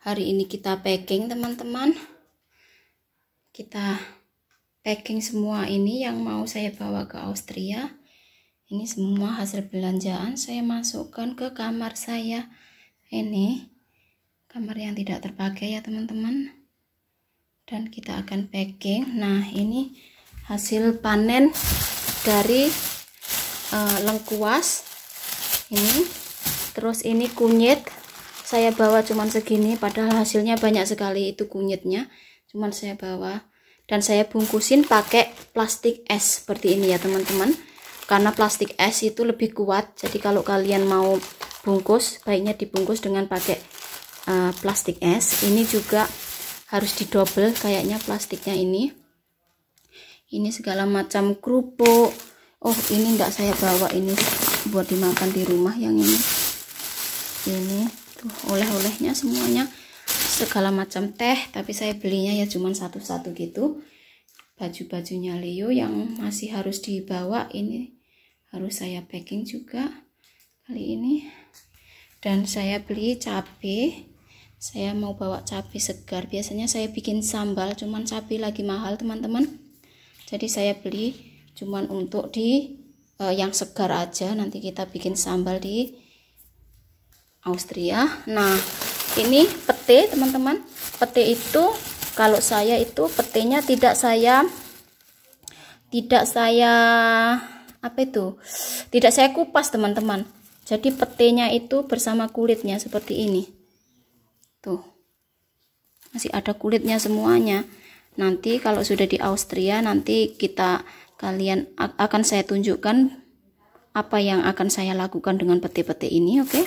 hari ini kita packing teman-teman kita packing semua ini yang mau saya bawa ke Austria ini semua hasil belanjaan saya masukkan ke kamar saya ini kamar yang tidak terpakai ya teman-teman dan kita akan packing nah ini hasil panen dari uh, lengkuas ini terus ini kunyit saya bawa cuman segini padahal hasilnya banyak sekali itu kunyitnya cuman saya bawa dan saya bungkusin pakai plastik es seperti ini ya teman-teman karena plastik es itu lebih kuat jadi kalau kalian mau bungkus baiknya dibungkus dengan pakai uh, plastik es ini juga harus didobel kayaknya plastiknya ini ini segala macam kerupuk oh ini enggak saya bawa ini buat dimakan di rumah yang ini ini tuh gitu. oleh-olehnya semuanya segala macam teh tapi saya belinya ya cuman satu-satu gitu baju-bajunya Leo yang masih harus dibawa ini harus saya packing juga kali ini dan saya beli cabai saya mau bawa cabai segar biasanya saya bikin sambal cuman cabai lagi mahal teman-teman jadi saya beli cuman untuk di uh, yang segar aja nanti kita bikin sambal di Austria. Nah, ini pete teman-teman. Pete itu kalau saya itu petenya tidak saya tidak saya apa itu? Tidak saya kupas teman-teman. Jadi petenya itu bersama kulitnya seperti ini. Tuh. Masih ada kulitnya semuanya. Nanti kalau sudah di Austria nanti kita kalian akan saya tunjukkan apa yang akan saya lakukan dengan pete-pete ini, oke? Okay?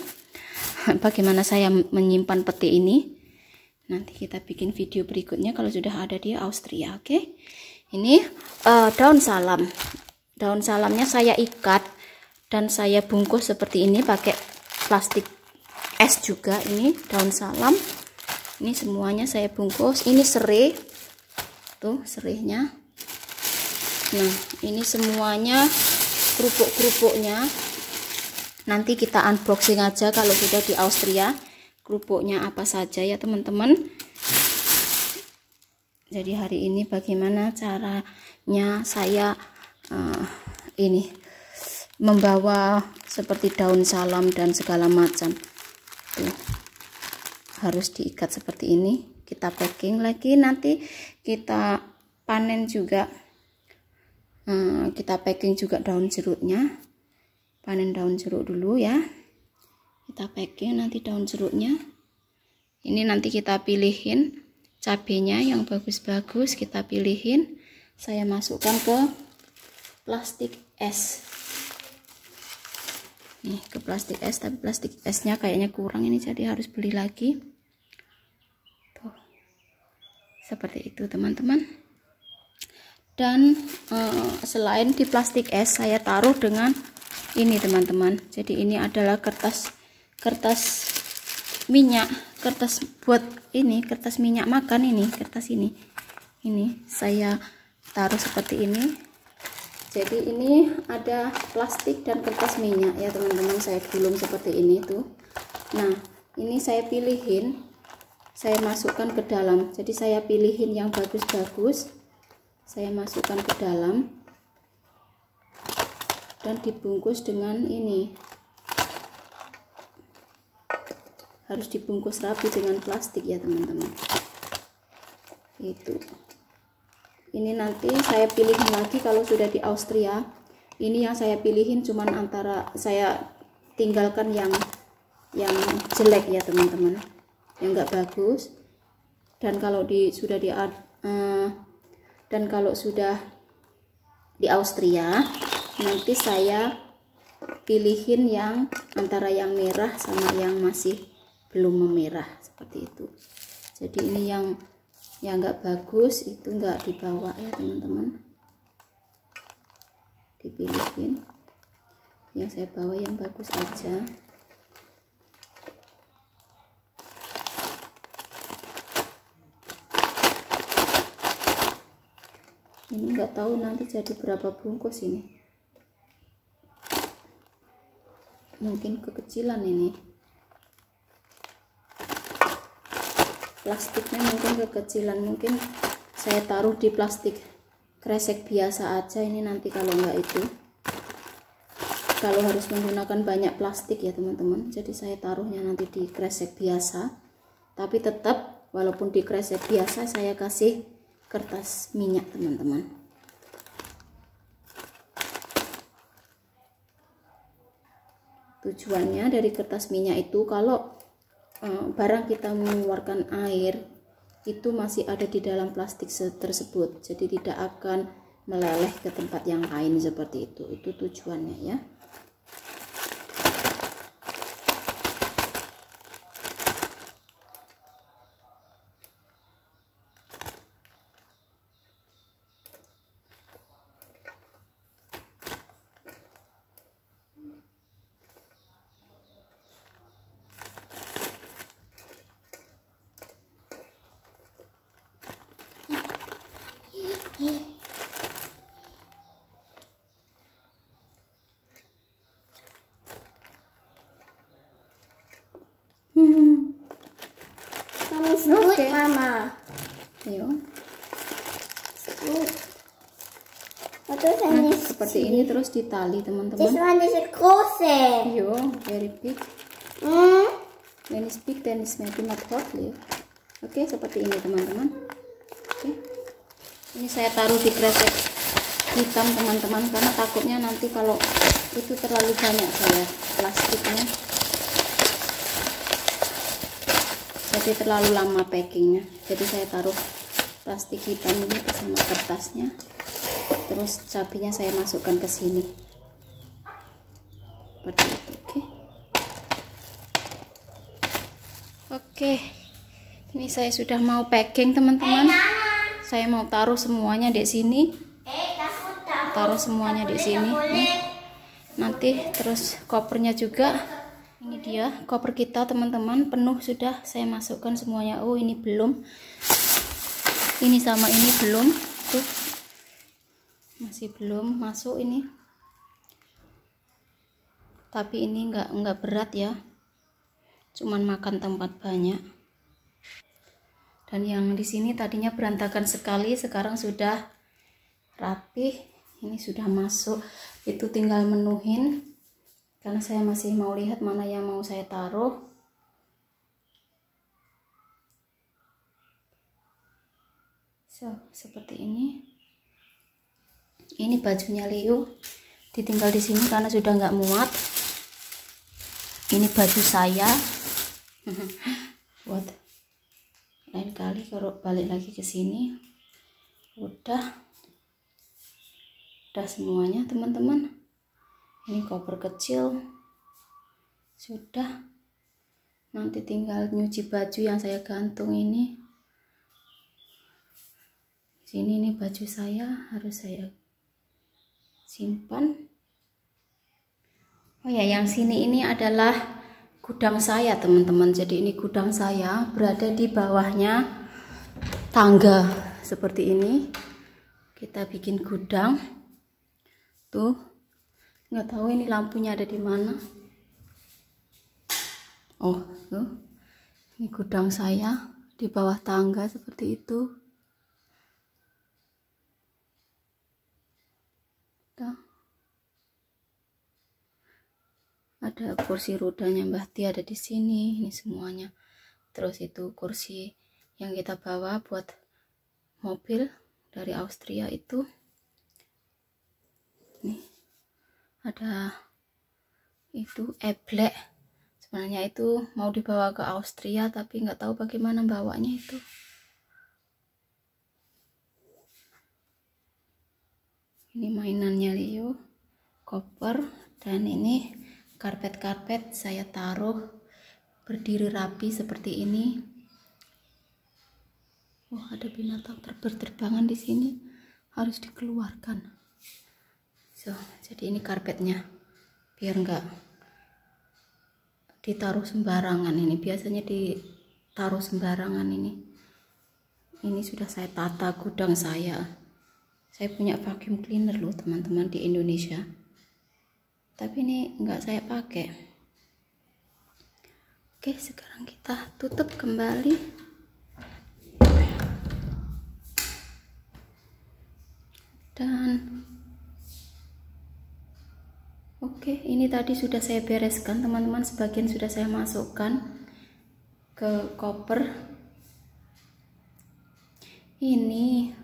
bagaimana saya menyimpan peti ini nanti kita bikin video berikutnya kalau sudah ada di Austria oke okay? ini uh, daun salam daun salamnya saya ikat dan saya bungkus seperti ini pakai plastik es juga ini daun salam ini semuanya saya bungkus ini serai tuh serainya. nah ini semuanya kerupuk-kerupuknya nanti kita unboxing aja kalau sudah di Austria kerupuknya apa saja ya teman-teman jadi hari ini bagaimana caranya saya uh, ini membawa seperti daun salam dan segala macam tuh harus diikat seperti ini kita packing lagi nanti kita panen juga hmm, kita packing juga daun jeruknya panen daun jeruk dulu ya kita packing nanti daun jeruknya ini nanti kita pilihin cabenya yang bagus-bagus kita pilihin saya masukkan ke plastik es nih ke plastik es tapi plastik esnya kayaknya kurang ini jadi harus beli lagi tuh seperti itu teman-teman dan eh, selain di plastik es saya taruh dengan ini teman-teman jadi ini adalah kertas kertas minyak kertas buat ini kertas minyak makan ini kertas ini ini saya taruh seperti ini jadi ini ada plastik dan kertas minyak ya teman-teman saya gulung seperti ini tuh nah ini saya pilihin saya masukkan ke dalam jadi saya pilihin yang bagus-bagus saya masukkan ke dalam dan dibungkus dengan ini harus dibungkus rapi dengan plastik ya teman-teman itu ini nanti saya pilihin lagi kalau sudah di Austria ini yang saya pilihin cuman antara saya tinggalkan yang yang jelek ya teman-teman yang enggak bagus dan kalau di sudah di uh, dan kalau sudah di Austria nanti saya pilihin yang antara yang merah sama yang masih belum memerah seperti itu jadi ini yang yang nggak bagus itu enggak dibawa ya teman-teman dipilihin yang saya bawa yang bagus aja ini enggak tahu nanti jadi berapa bungkus ini mungkin kekecilan ini plastiknya mungkin kekecilan mungkin saya taruh di plastik kresek biasa aja ini nanti kalau enggak itu kalau harus menggunakan banyak plastik ya teman-teman jadi saya taruhnya nanti di kresek biasa tapi tetap walaupun di kresek biasa saya kasih kertas minyak teman-teman tujuannya dari kertas minyak itu kalau eh, barang kita mengeluarkan air itu masih ada di dalam plastik tersebut jadi tidak akan meleleh ke tempat yang lain seperti itu itu tujuannya ya Mama scoop, okay. Mama. Ayo. teman-teman nah, seperti ini terus ditali teman-teman. This one is a closet. Yo, very big. Hmm. Ini big dan ini maybe hot hotly. Oke, okay, seperti ini teman-teman. Oke. Okay. Ini saya taruh di kresek hitam teman-teman karena takutnya nanti kalau itu terlalu banyak saya plastiknya. jadi terlalu lama packingnya jadi saya taruh plastik hitam ini bersama kertasnya terus cabinya saya masukkan ke sini seperti itu oke okay. oke okay. ini saya sudah mau packing teman-teman saya mau taruh semuanya di sini taruh semuanya di sini ya. nanti terus kopernya juga ini dia koper kita teman-teman penuh sudah saya masukkan semuanya oh ini belum ini sama ini belum tuh masih belum masuk ini tapi ini enggak enggak berat ya cuman makan tempat banyak dan yang di sini tadinya berantakan sekali sekarang sudah rapih ini sudah masuk itu tinggal menuhin karena saya masih mau lihat mana yang mau saya taruh so seperti ini ini bajunya Liu ditinggal di sini karena sudah nggak muat ini baju saya buat lain kali kalau balik lagi ke sini udah udah semuanya teman-teman ini koper kecil sudah nanti tinggal nyuci baju yang saya gantung ini sini ini baju saya harus saya simpan oh ya yang sini ini adalah gudang saya teman-teman jadi ini gudang saya berada di bawahnya tangga seperti ini kita bikin gudang tuh nggak tahu ini lampunya ada di mana oh tuh. ini gudang saya di bawah tangga seperti itu tuh. ada kursi rodanya Mbah Ti ada di sini ini semuanya terus itu kursi yang kita bawa buat mobil dari Austria itu nih ada itu eblek sebenarnya itu mau dibawa ke Austria tapi nggak tahu bagaimana bawanya itu ini mainannya Liu koper dan ini karpet-karpet saya taruh berdiri rapi seperti ini Wah, oh, ada binatang terbang-terbangan di sini. Harus dikeluarkan so jadi ini karpetnya biar enggak ditaruh sembarangan ini biasanya ditaruh sembarangan ini ini sudah saya tata gudang saya saya punya vacuum cleaner loh teman-teman di Indonesia tapi ini enggak saya pakai oke sekarang kita tutup kembali dan Oke, ini tadi sudah saya bereskan, teman-teman. Sebagian sudah saya masukkan ke koper. Ini